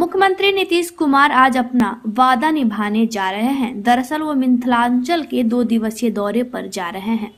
मुख्यमंत्री नीतीश कुमार आज अपना वादा निभाने जा रहे हैं दरअसल वो मिथिलांचल के दो दिवसीय दौरे पर जा रहे हैं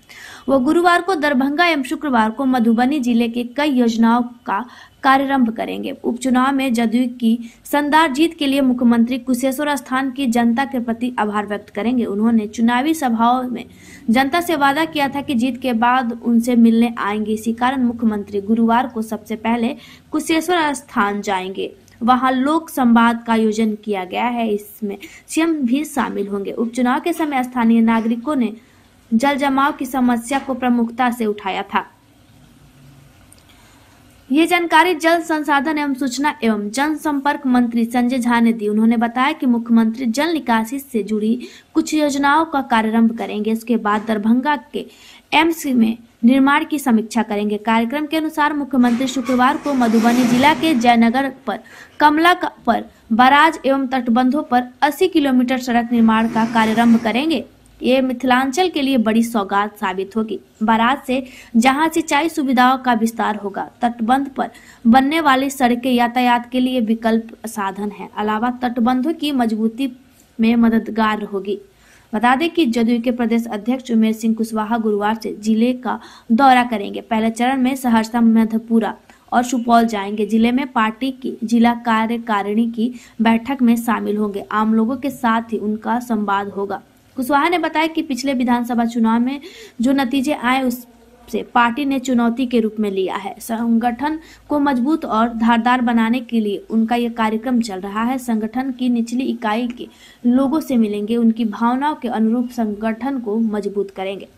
वो गुरुवार को दरभंगा एवं शुक्रवार को मधुबनी जिले के कई योजनाओं का कार्यारंभ करेंगे उपचुनाव में जदयू की शानदार जीत के लिए मुख्यमंत्री कुशेश्वर स्थान की जनता के प्रति आभार व्यक्त करेंगे उन्होंने चुनावी सभाओं में जनता से वादा किया था कि जीत के बाद उनसे मिलने आएंगे इसी कारण मुख्यमंत्री गुरुवार को सबसे पहले कुशेश्वर स्थान जाएंगे वहां लोक संवाद का आयोजन किया गया है इसमें सीएम भी शामिल होंगे उपचुनाव के समय स्थानीय नागरिकों ने जल जमाव की समस्या को प्रमुखता से उठाया था ये जानकारी जल संसाधन एवं सूचना एवं जनसंपर्क मंत्री संजय झा ने दी उन्होंने बताया कि मुख्यमंत्री जल निकासी से जुड़ी कुछ योजनाओं का कार्यारंभ करेंगे इसके बाद दरभंगा के एम्स में निर्माण की समीक्षा करेंगे कार्यक्रम के अनुसार मुख्यमंत्री शुक्रवार को मधुबनी जिला के जयनगर पर कमला पर बराज एवं तटबंधों पर 80 किलोमीटर सड़क निर्माण का कार्यारंभ करेंगे ये मिथिलांचल के लिए बड़ी सौगात साबित होगी बराज से जहां सिंचाई सुविधाओं का विस्तार होगा तटबंध पर बनने वाली सड़कें यातायात के लिए विकल्प साधन है अलावा तटबंधों की मजबूती में मददगार होगी बता दें कि जदयू के प्रदेश अध्यक्ष उमेश सिंह कुशवाहा गुरुवार से जिले का दौरा करेंगे पहले चरण में सहरसा मधेपुरा और सुपौल जाएंगे जिले में पार्टी की जिला कार्यकारिणी की बैठक में शामिल होंगे आम लोगों के साथ ही उनका संवाद होगा कुशवाहा ने बताया कि पिछले विधानसभा चुनाव में जो नतीजे आए उस से पार्टी ने चुनौती के रूप में लिया है संगठन को मजबूत और धारदार बनाने के लिए उनका यह कार्यक्रम चल रहा है संगठन की निचली इकाई के लोगों से मिलेंगे उनकी भावनाओं के अनुरूप संगठन को मजबूत करेंगे